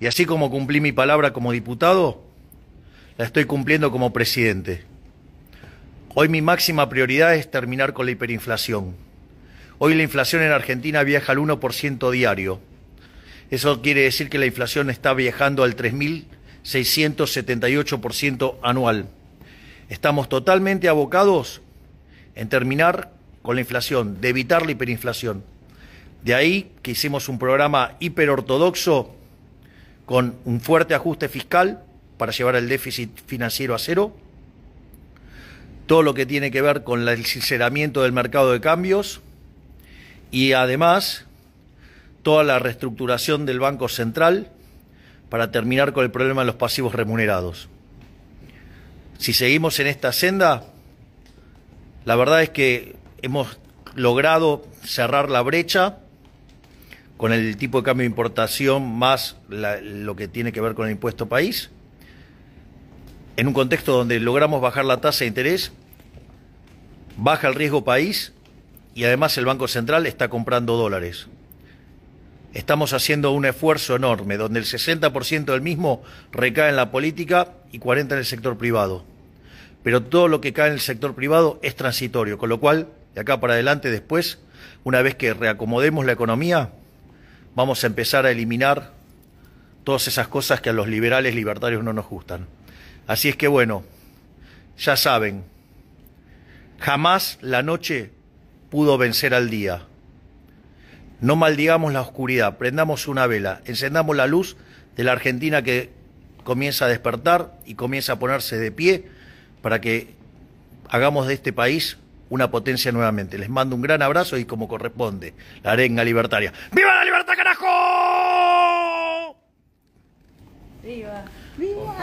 Y así como cumplí mi palabra como diputado, la estoy cumpliendo como presidente. Hoy mi máxima prioridad es terminar con la hiperinflación. Hoy la inflación en Argentina viaja al 1% diario. Eso quiere decir que la inflación está viajando al 3.678% anual. Estamos totalmente abocados en terminar con la inflación, de evitar la hiperinflación. De ahí que hicimos un programa hiperortodoxo con un fuerte ajuste fiscal para llevar el déficit financiero a cero, todo lo que tiene que ver con el sinceramiento del mercado de cambios y además toda la reestructuración del Banco Central para terminar con el problema de los pasivos remunerados. Si seguimos en esta senda, la verdad es que hemos logrado cerrar la brecha con el tipo de cambio de importación más lo que tiene que ver con el impuesto país, en un contexto donde logramos bajar la tasa de interés, baja el riesgo país y además el Banco Central está comprando dólares. Estamos haciendo un esfuerzo enorme, donde el 60% del mismo recae en la política y 40% en el sector privado. Pero todo lo que cae en el sector privado es transitorio, con lo cual, de acá para adelante, después, una vez que reacomodemos la economía, Vamos a empezar a eliminar todas esas cosas que a los liberales libertarios no nos gustan. Así es que bueno, ya saben, jamás la noche pudo vencer al día. No maldigamos la oscuridad, prendamos una vela, encendamos la luz de la Argentina que comienza a despertar y comienza a ponerse de pie para que hagamos de este país una potencia nuevamente. Les mando un gran abrazo y como corresponde, la arenga libertaria. ¡Viva la libertad, carajo! Viva. Viva.